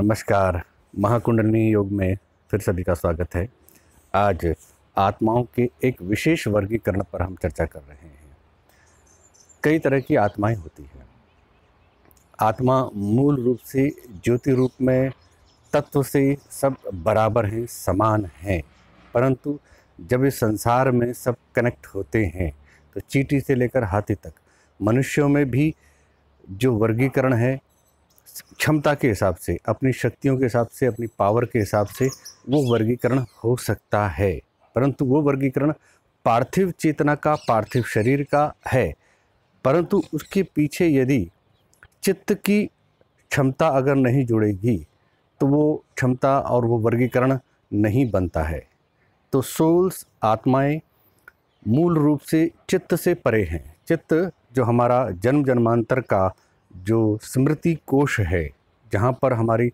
नमस्कार महाकुंडली योग में फिर सभी का स्वागत है आज आत्माओं के एक विशेष वर्गीकरण पर हम चर्चा कर रहे हैं कई तरह की आत्माएं होती हैं आत्मा मूल रूप से ज्योति रूप में तत्व से सब बराबर हैं समान हैं परंतु जब इस संसार में सब कनेक्ट होते हैं तो चीटी से लेकर हाथी तक मनुष्यों में भी जो वर्गीकरण है क्षमता के हिसाब से अपनी शक्तियों के हिसाब से अपनी पावर के हिसाब से वो वर्गीकरण हो सकता है परंतु वो वर्गीकरण पार्थिव चेतना का पार्थिव शरीर का है परंतु उसके पीछे यदि चित्त की क्षमता अगर नहीं जुड़ेगी तो वो क्षमता और वो वर्गीकरण नहीं बनता है तो सोल्स आत्माएं मूल रूप से चित्त से परे हैं चित्त जो हमारा जन्म जन्मांतर का जो स्मृति कोष है जहाँ पर हमारी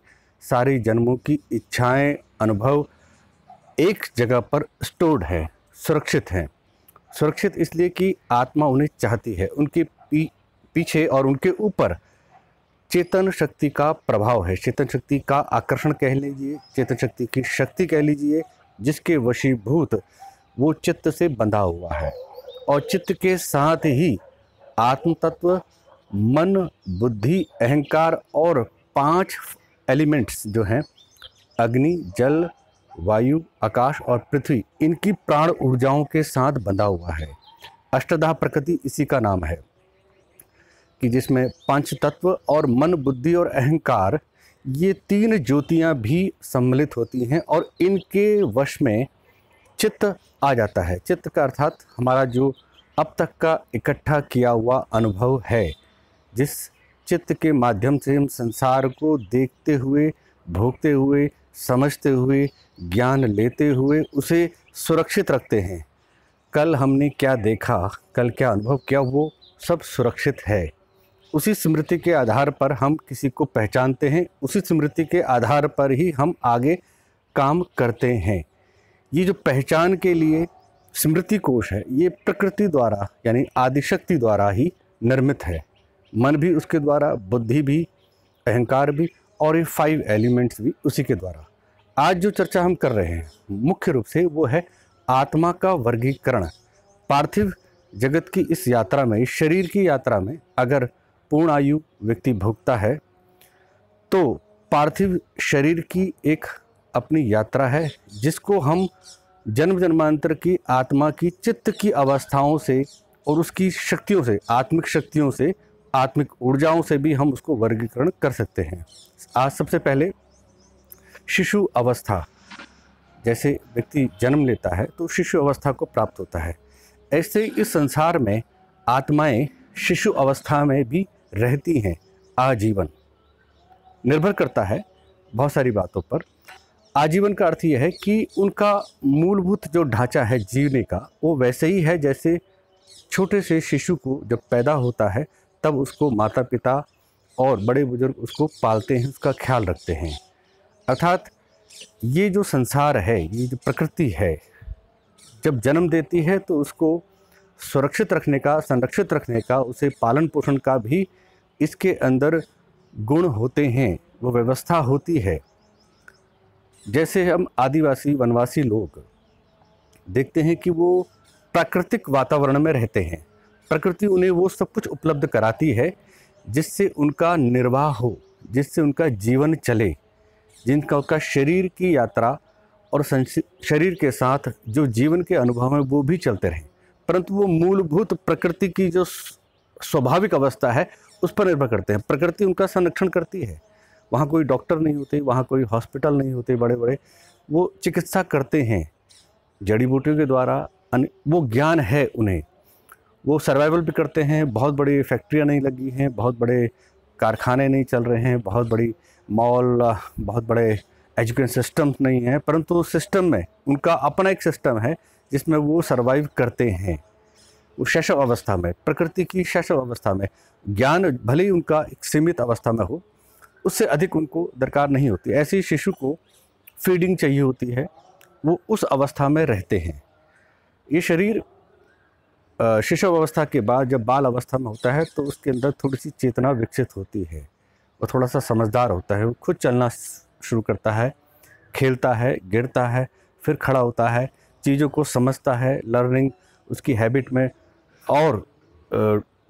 सारी जन्मों की इच्छाएं अनुभव एक जगह पर स्टोर्ड है सुरक्षित हैं सुरक्षित इसलिए कि आत्मा उन्हें चाहती है उनके पी, पीछे और उनके ऊपर चेतन शक्ति का प्रभाव है चेतन शक्ति का आकर्षण कह लीजिए चेतन शक्ति की शक्ति कह लीजिए जिसके वशीभूत वो चित्त से बंधा हुआ है और चित्त के साथ ही आत्म तत्व मन बुद्धि अहंकार और पांच एलिमेंट्स जो हैं अग्नि जल वायु आकाश और पृथ्वी इनकी प्राण ऊर्जाओं के साथ बंधा हुआ है अष्टदा प्रकृति इसी का नाम है कि जिसमें पंच तत्व और मन बुद्धि और अहंकार ये तीन ज्योतियाँ भी सम्मिलित होती हैं और इनके वश में चित्त आ जाता है चित्त का अर्थात हमारा जो अब तक का इकट्ठा किया हुआ अनुभव है जिस चित्त के माध्यम से हम संसार को देखते हुए भोगते हुए समझते हुए ज्ञान लेते हुए उसे सुरक्षित रखते हैं कल हमने क्या देखा कल क्या अनुभव किया वो सब सुरक्षित है उसी स्मृति के आधार पर हम किसी को पहचानते हैं उसी स्मृति के आधार पर ही हम आगे काम करते हैं ये जो पहचान के लिए स्मृति कोश है ये प्रकृति द्वारा यानी आदिशक्ति द्वारा ही निर्मित है मन भी उसके द्वारा बुद्धि भी अहंकार भी और ये फाइव एलिमेंट्स भी उसी के द्वारा आज जो चर्चा हम कर रहे हैं मुख्य रूप से वो है आत्मा का वर्गीकरण पार्थिव जगत की इस यात्रा में इस शरीर की यात्रा में अगर पूर्ण आयु व्यक्ति भोगता है तो पार्थिव शरीर की एक अपनी यात्रा है जिसको हम जन्म जन्मांतर की आत्मा की चित्त की अवस्थाओं से और उसकी शक्तियों से आत्मिक शक्तियों से आत्मिक ऊर्जाओं से भी हम उसको वर्गीकरण कर सकते हैं आज सबसे पहले शिशु अवस्था जैसे व्यक्ति जन्म लेता है तो शिशु अवस्था को प्राप्त होता है ऐसे इस संसार में आत्माएं शिशु अवस्था में भी रहती हैं आजीवन निर्भर करता है बहुत सारी बातों पर आजीवन का अर्थ यह है कि उनका मूलभूत जो ढांचा है जीवने का वो वैसे ही है जैसे छोटे से शिशु को जब पैदा होता है तब उसको माता पिता और बड़े बुजुर्ग उसको पालते हैं उसका ख्याल रखते हैं अर्थात ये जो संसार है ये जो प्रकृति है जब जन्म देती है तो उसको सुरक्षित रखने का संरक्षित रखने का उसे पालन पोषण का भी इसके अंदर गुण होते हैं वो व्यवस्था होती है जैसे हम आदिवासी वनवासी लोग देखते हैं कि वो प्राकृतिक वातावरण में रहते हैं प्रकृति उन्हें वो सब कुछ उपलब्ध कराती है जिससे उनका निर्वाह हो जिससे उनका जीवन चले जिनका उनका शरीर की यात्रा और शरीर के साथ जो जीवन के अनुभव हैं वो भी चलते रहें परंतु वो मूलभूत प्रकृति की जो स्वाभाविक अवस्था है उस पर निर्भर करते हैं प्रकृति उनका संरक्षण करती है वहाँ कोई डॉक्टर नहीं होते वहाँ कोई हॉस्पिटल नहीं होते बड़े बड़े वो चिकित्सा करते हैं जड़ी बूटियों के द्वारा वो ज्ञान है उन्हें वो सर्वाइवल भी करते हैं बहुत बड़ी फैक्ट्रियाँ नहीं लगी हैं बहुत बड़े कारखाने नहीं चल रहे हैं बहुत बड़ी मॉल बहुत बड़े एजुकेशन सिस्टम नहीं हैं परंतु सिस्टम में उनका अपना एक सिस्टम है जिसमें वो सर्वाइव करते हैं वो शैशव अवस्था में प्रकृति की शैशव अवस्था में ज्ञान भले ही उनका एक सीमित अवस्था में हो उससे अधिक उनको दरकार नहीं होती ऐसे शिशु को फीडिंग चाहिए होती है वो उस अवस्था में रहते हैं ये शरीर शिशु अवस्था के बाद जब बाल अवस्था में होता है तो उसके अंदर थोड़ी सी चेतना विकसित होती है वो थोड़ा सा समझदार होता है वो खुद चलना शुरू करता है खेलता है गिरता है फिर खड़ा होता है चीज़ों को समझता है लर्निंग उसकी हैबिट में और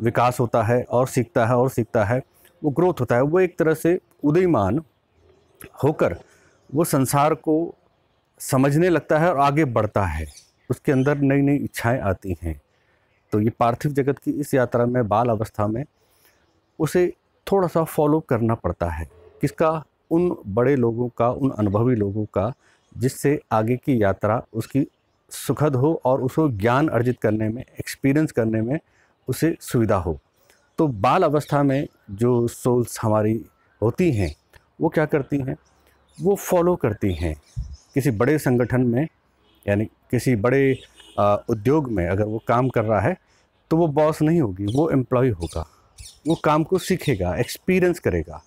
विकास होता है और सीखता है और सीखता है वो ग्रोथ होता है वो एक तरह से उदयमान होकर वो संसार को समझने लगता है और आगे बढ़ता है उसके अंदर नई नई इच्छाएं आती हैं तो ये पार्थिव जगत की इस यात्रा में बाल अवस्था में उसे थोड़ा सा फॉलो करना पड़ता है किसका उन बड़े लोगों का उन अनुभवी लोगों का जिससे आगे की यात्रा उसकी सुखद हो और उसको ज्ञान अर्जित करने में एक्सपीरियंस करने में उसे सुविधा हो तो बाल अवस्था में जो सोल्स हमारी होती हैं वो क्या करती हैं वो फॉलो करती हैं किसी बड़े संगठन में यानी किसी बड़े उद्योग में अगर वो काम कर रहा है तो वो बॉस नहीं होगी वो एम्प्लॉय होगा वो काम को सीखेगा एक्सपीरियंस करेगा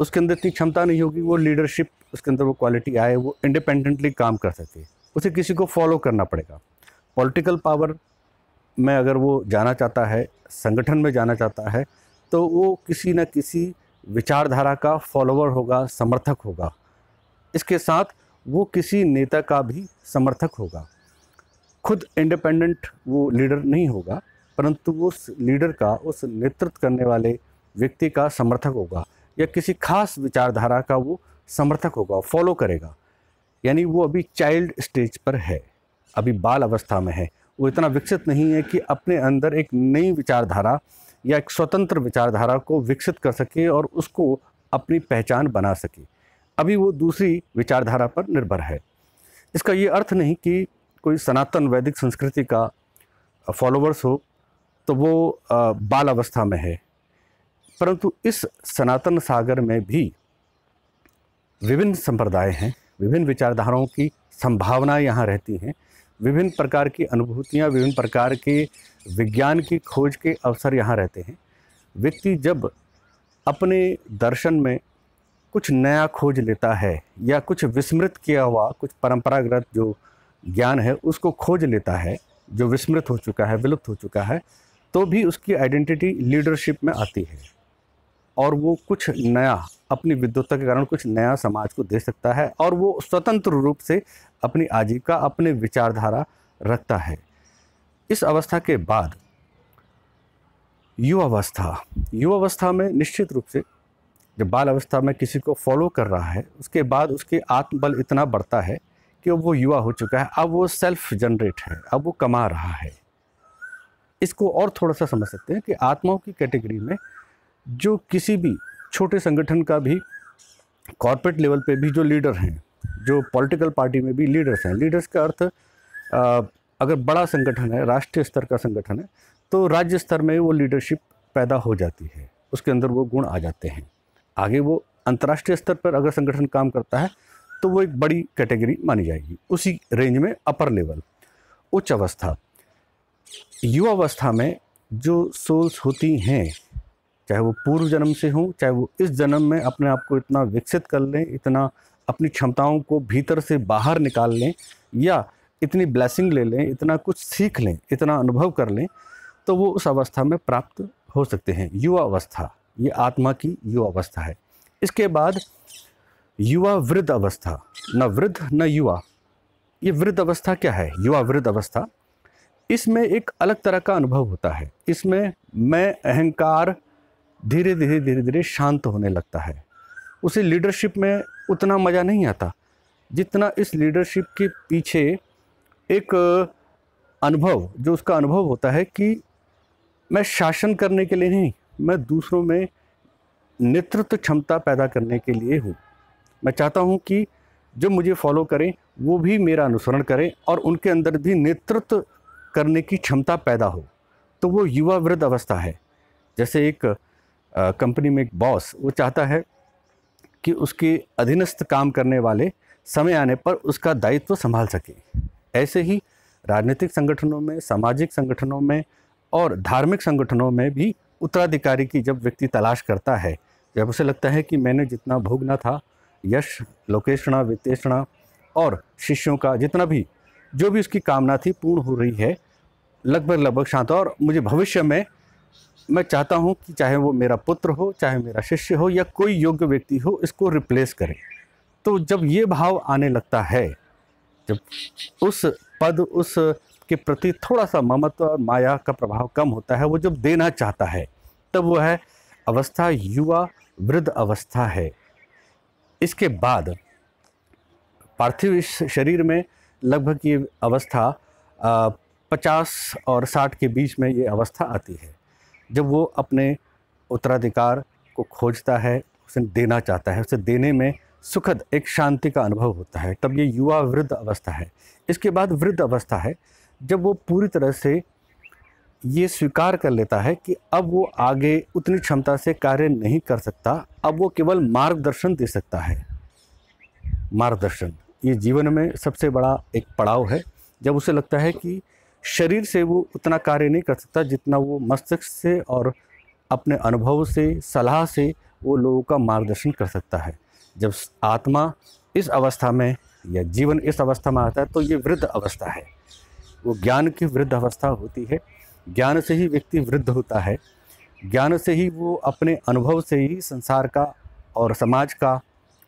उसके अंदर इतनी क्षमता नहीं होगी वो लीडरशिप उसके अंदर वो क्वालिटी आए वो इंडिपेंडेंटली काम कर सके उसे किसी को फॉलो करना पड़ेगा पॉलिटिकल पावर में अगर वो जाना चाहता है संगठन में जाना चाहता है तो वो किसी न किसी विचारधारा का फॉलोअर होगा समर्थक होगा इसके साथ वो किसी नेता का भी समर्थक होगा खुद इंडिपेंडेंट वो लीडर नहीं होगा परंतु उस लीडर का उस नेतृत्व करने वाले व्यक्ति का समर्थक होगा या किसी खास विचारधारा का वो समर्थक होगा फॉलो करेगा यानी वो अभी चाइल्ड स्टेज पर है अभी बाल अवस्था में है वो इतना विकसित नहीं है कि अपने अंदर एक नई विचारधारा या एक स्वतंत्र विचारधारा को विकसित कर सके और उसको अपनी पहचान बना सके अभी वो दूसरी विचारधारा पर निर्भर है इसका ये अर्थ नहीं कि कोई सनातन वैदिक संस्कृति का फॉलोवर्स हो तो वो बाल अवस्था में है परंतु इस सनातन सागर में भी विभिन्न संप्रदाय हैं विभिन्न विचारधाराओं की संभावनाएं यहाँ रहती हैं विभिन्न प्रकार की अनुभूतियाँ विभिन्न प्रकार के विज्ञान की खोज के अवसर यहाँ रहते हैं व्यक्ति जब अपने दर्शन में कुछ नया खोज लेता है या कुछ विस्मृत किया हुआ कुछ परंपरागत जो ज्ञान है उसको खोज लेता है जो विस्मृत हो चुका है विलुप्त हो चुका है तो भी उसकी आइडेंटिटी लीडरशिप में आती है और वो कुछ नया अपनी विद्वत्ता के कारण कुछ नया समाज को दे सकता है और वो स्वतंत्र रूप से अपनी आजीविका अपने विचारधारा रखता है इस अवस्था के बाद युवावस्था युवावस्था में निश्चित रूप से जब बाल अवस्था में किसी को फॉलो कर रहा है उसके बाद उसके आत्मबल इतना बढ़ता है कि अब वो युवा हो चुका है अब वो सेल्फ जनरेट है अब वो कमा रहा है इसको और थोड़ा सा समझ सकते हैं कि आत्माओं की कैटेगरी में जो किसी भी छोटे संगठन का भी कॉरपोरेट लेवल पे भी जो लीडर हैं जो पॉलिटिकल पार्टी में भी लीडर्स हैं लीडर्स का अर्थ अगर बड़ा संगठन है राष्ट्रीय स्तर का संगठन है तो राज्य स्तर में वो लीडरशिप पैदा हो जाती है उसके अंदर वो गुण आ जाते हैं आगे वो अंतर्राष्ट्रीय स्तर पर अगर संगठन काम करता है तो वो एक बड़ी कैटेगरी मानी जाएगी उसी रेंज में अपर लेवल उच्च अवस्था युवावस्था में जो सोल्स होती हैं चाहे वो पूर्व जन्म से हों चाहे वो इस जन्म में अपने आप को इतना विकसित कर लें इतना अपनी क्षमताओं को भीतर से बाहर निकाल लें या इतनी ब्लैसिंग ले लें इतना कुछ सीख लें इतना अनुभव कर लें तो वो उस अवस्था में प्राप्त हो सकते हैं युवा अवस्था ये आत्मा की युवा अवस्था है इसके बाद युवा वृद्ध अवस्था न वृद्ध न युवा ये वृद्ध अवस्था क्या है युवा वृद्ध अवस्था इसमें एक अलग तरह का अनुभव होता है इसमें मैं अहंकार धीरे धीरे धीरे धीरे शांत होने लगता है उसे लीडरशिप में उतना मज़ा नहीं आता जितना इस लीडरशिप के पीछे एक अनुभव जो उसका अनुभव होता है कि मैं शासन करने के लिए नहीं मैं दूसरों में नेतृत्व क्षमता पैदा करने के लिए हूँ मैं चाहता हूँ कि जो मुझे फॉलो करें वो भी मेरा अनुसरण करें और उनके अंदर भी नेतृत्व करने की क्षमता पैदा हो तो वो युवा वृद्ध अवस्था है जैसे एक कंपनी में एक बॉस वो चाहता है कि उसके अधीनस्थ काम करने वाले समय आने पर उसका दायित्व संभाल सके ऐसे ही राजनीतिक संगठनों में सामाजिक संगठनों में और धार्मिक संगठनों में भी उत्तराधिकारी की जब व्यक्ति तलाश करता है जब उसे लगता है कि मैंने जितना भोगना था यश लोकेशणा वित्तेषणा और शिष्यों का जितना भी जो भी उसकी कामना थी पूर्ण हो रही है लगभग लगभग शांत और मुझे भविष्य में मैं चाहता हूँ कि चाहे वो मेरा पुत्र हो चाहे मेरा शिष्य हो या कोई योग्य व्यक्ति हो इसको रिप्लेस करें तो जब ये भाव आने लगता है जब उस पद उस के प्रति थोड़ा सा ममत्व और माया का प्रभाव कम होता है वो जब देना चाहता है तब वह अवस्था युवा वृद्ध अवस्था है इसके बाद पार्थिव शरीर में लगभग ये अवस्था पचास और साठ के बीच में ये अवस्था आती है जब वो अपने उत्तराधिकार को खोजता है उसे देना चाहता है उसे देने में सुखद एक शांति का अनुभव होता है तब ये युवा वृद्ध अवस्था है इसके बाद वृद्ध अवस्था है जब वो पूरी तरह से ये स्वीकार कर लेता है कि अब वो आगे उतनी क्षमता से कार्य नहीं कर सकता अब वो केवल मार्गदर्शन दे सकता है मार्गदर्शन ये जीवन में सबसे बड़ा एक पड़ाव है जब उसे लगता है कि शरीर से वो उतना कार्य नहीं कर सकता जितना वो मस्तिष्क से और अपने अनुभव से सलाह से वो लोगों का मार्गदर्शन कर सकता है जब आत्मा इस अवस्था में या जीवन इस अवस्था में आता है तो ये वृद्ध अवस्था है वो ज्ञान की वृद्ध अवस्था होती है ज्ञान से ही व्यक्ति वृद्ध होता है ज्ञान से ही वो अपने अनुभव से ही संसार का और समाज का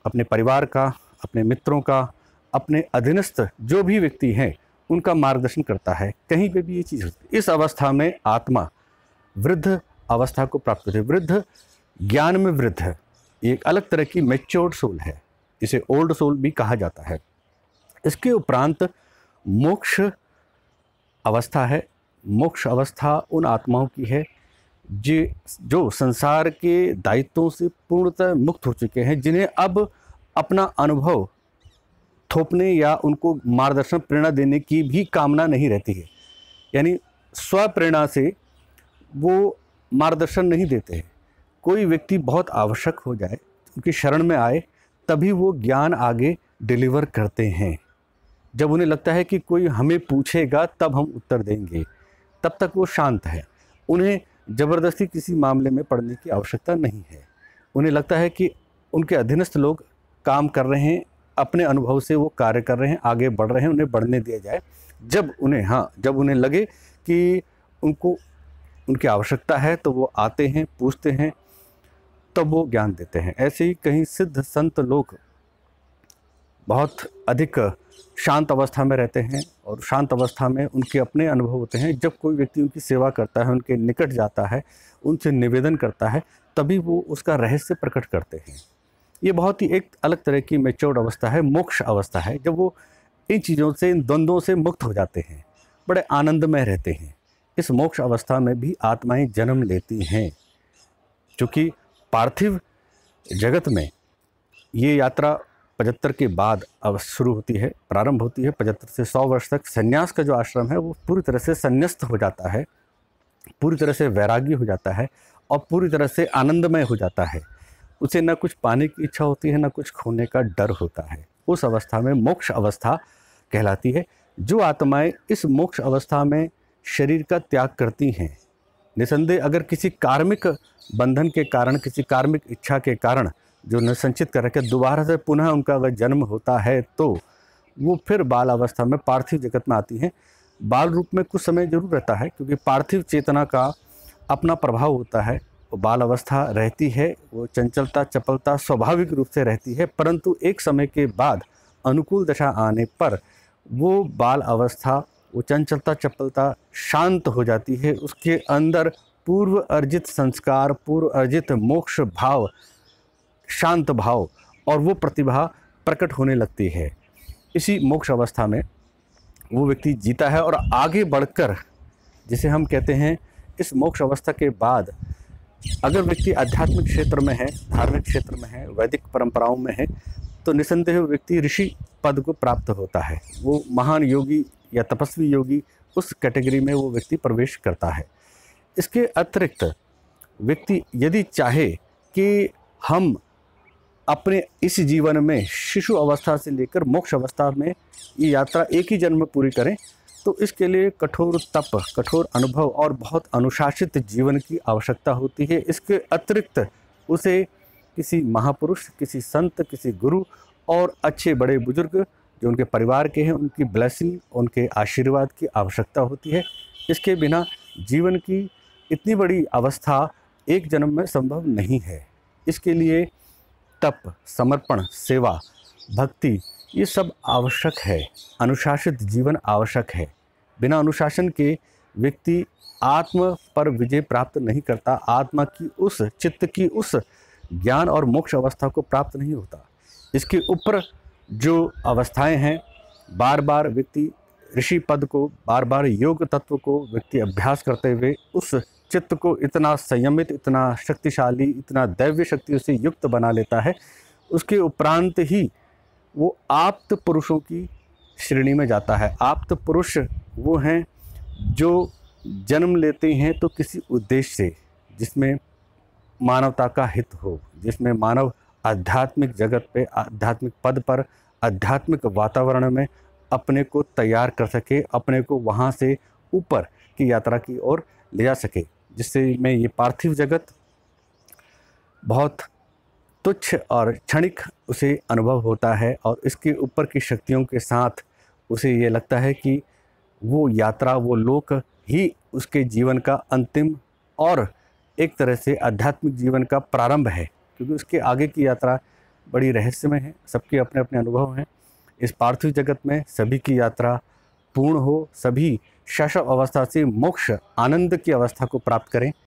अपने परिवार का अपने मित्रों का अपने अधीनस्थ जो भी व्यक्ति हैं उनका मार्गदर्शन करता है कहीं पे भी ये चीज़ होती है इस अवस्था में आत्मा वृद्ध अवस्था को प्राप्त होती है वृद्ध ज्ञान में वृद्ध है एक अलग तरह की मेच्योर्ड सोल है इसे ओल्ड सोल भी कहा जाता है इसके उपरांत मोक्ष अवस्था है मोक्ष अवस्था उन आत्माओं की है जे जो संसार के दायित्वों से पूर्णतः मुक्त हो चुके हैं जिन्हें अब अपना अनुभव थोपने या उनको मार्गदर्शन प्रेरणा देने की भी कामना नहीं रहती है यानी स्वप्रेरणा से वो मार्गदर्शन नहीं देते हैं कोई व्यक्ति बहुत आवश्यक हो जाए उनके शरण में आए तभी वो ज्ञान आगे डिलीवर करते हैं जब उन्हें लगता है कि कोई हमें पूछेगा तब हम उत्तर देंगे तब तक वो शांत है उन्हें ज़बरदस्ती किसी मामले में पढ़ने की आवश्यकता नहीं है उन्हें लगता है कि उनके अधीनस्थ लोग काम कर रहे हैं अपने अनुभव से वो कार्य कर रहे हैं आगे बढ़ रहे हैं उन्हें बढ़ने दिया जाए जब उन्हें हाँ जब उन्हें लगे कि उनको उनकी आवश्यकता है तो वो आते हैं पूछते हैं तब तो वो ज्ञान देते हैं ऐसे ही कहीं सिद्ध संत लोग बहुत अधिक शांत अवस्था में रहते हैं और शांत अवस्था में उनके अपने अनुभव होते हैं जब कोई व्यक्ति उनकी सेवा करता है उनके निकट जाता है उनसे निवेदन करता है तभी वो उसका रहस्य प्रकट करते हैं ये बहुत ही एक अलग तरह की मेच्योर्ड अवस्था है मोक्ष अवस्था है जब वो इन चीज़ों से इन द्वंद्वों से मुक्त हो जाते हैं बड़े आनंदमय रहते हैं इस मोक्ष अवस्था में भी आत्माएं जन्म लेती हैं चूँकि पार्थिव जगत में ये यात्रा पचहत्तर के बाद अब शुरू होती है प्रारंभ होती है पचहत्तर से सौ वर्ष तक संन्यास का जो आश्रम है वो पूरी तरह से संन्यास्त हो जाता है पूरी तरह से वैरागी हो जाता है और पूरी तरह से आनंदमय हो जाता है उसे ना कुछ पाने की इच्छा होती है ना कुछ खोने का डर होता है उस अवस्था में मोक्ष अवस्था कहलाती है जो आत्माएं इस मोक्ष अवस्था में शरीर का त्याग करती हैं निसंदेह अगर किसी कार्मिक बंधन के कारण किसी कार्मिक इच्छा के कारण जो नरसंचित कर रखे दोबारा से पुनः उनका अगर जन्म होता है तो वो फिर बाल अवस्था में पार्थिव जगत में आती हैं बाल रूप में कुछ समय जरूर रहता है क्योंकि पार्थिव चेतना का अपना प्रभाव होता है वो बाल अवस्था रहती है वो चंचलता चपलता स्वाभाविक रूप से रहती है परंतु एक समय के बाद अनुकूल दशा आने पर वो बाल अवस्था वो चंचलता चपलता शांत हो जाती है उसके अंदर पूर्व अर्जित संस्कार पूर्व अर्जित मोक्ष भाव शांत भाव और वो प्रतिभा प्रकट होने लगती है इसी मोक्ष अवस्था में वो व्यक्ति जीता है और आगे बढ़कर जिसे हम कहते हैं इस मोक्ष अवस्था के बाद अगर व्यक्ति आध्यात्मिक क्षेत्र में है धार्मिक क्षेत्र में है वैदिक परंपराओं में है तो निसंदेह व्यक्ति ऋषि पद को प्राप्त होता है वो महान योगी या तपस्वी योगी उस कैटेगरी में वो व्यक्ति प्रवेश करता है इसके अतिरिक्त व्यक्ति यदि चाहे कि हम अपने इस जीवन में शिशु अवस्था से लेकर मोक्ष अवस्था में ये यात्रा एक ही जन्म में पूरी करें तो इसके लिए कठोर तप कठोर अनुभव और बहुत अनुशासित जीवन की आवश्यकता होती है इसके अतिरिक्त उसे किसी महापुरुष किसी संत किसी गुरु और अच्छे बड़े बुजुर्ग जो उनके परिवार के हैं उनकी ब्लेसिंग उनके आशीर्वाद की आवश्यकता होती है इसके बिना जीवन की इतनी बड़ी अवस्था एक जन्म में संभव नहीं है इसके लिए तप समर्पण सेवा भक्ति ये सब आवश्यक है अनुशासित जीवन आवश्यक है बिना अनुशासन के व्यक्ति आत्म पर विजय प्राप्त नहीं करता आत्मा की उस चित्त की उस ज्ञान और मोक्ष अवस्था को प्राप्त नहीं होता इसके ऊपर जो अवस्थाएं हैं बार बार व्यक्ति ऋषि पद को बार बार योग तत्व को व्यक्ति अभ्यास करते हुए उस चित्त को इतना संयमित इतना शक्तिशाली इतना दैव्य शक्ति से युक्त बना लेता है उसके उपरांत ही वो आप्त पुरुषों की श्रेणी में जाता है आप्त पुरुष वो हैं जो जन्म लेते हैं तो किसी उद्देश्य से जिसमें मानवता का हित हो जिसमें मानव आध्यात्मिक जगत पे आध्यात्मिक पद पर आध्यात्मिक वातावरण में अपने को तैयार कर सके अपने को वहाँ से ऊपर की यात्रा की ओर ले जा सके जिससे मैं ये पार्थिव जगत बहुत तुच्छ और क्षणिक उसे अनुभव होता है और इसके ऊपर की शक्तियों के साथ उसे ये लगता है कि वो यात्रा वो लोक ही उसके जीवन का अंतिम और एक तरह से आध्यात्मिक जीवन का प्रारंभ है क्योंकि उसके आगे की यात्रा बड़ी रहस्यमय है सबके अपने अपने अनुभव हैं इस पार्थिव जगत में सभी की यात्रा पूर्ण हो सभी शैशव अवस्था से मोक्ष आनंद की अवस्था को प्राप्त करें